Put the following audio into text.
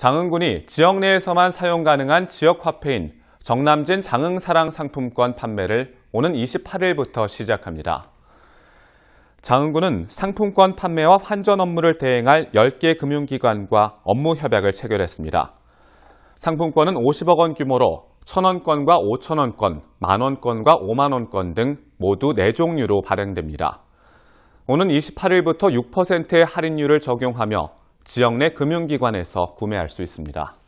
장흥군이 지역 내에서만 사용 가능한 지역 화폐인 정남진 장흥사랑 상품권 판매를 오는 28일부터 시작합니다. 장흥군은 상품권 판매와 환전 업무를 대행할 10개 금융기관과 업무 협약을 체결했습니다. 상품권은 50억 원 규모로 1,000원권과 5,000원권, 만원권과 5만원권 등 모두 4종류로 발행됩니다. 오는 28일부터 6%의 할인율을 적용하며 지역 내 금융기관에서 구매할 수 있습니다.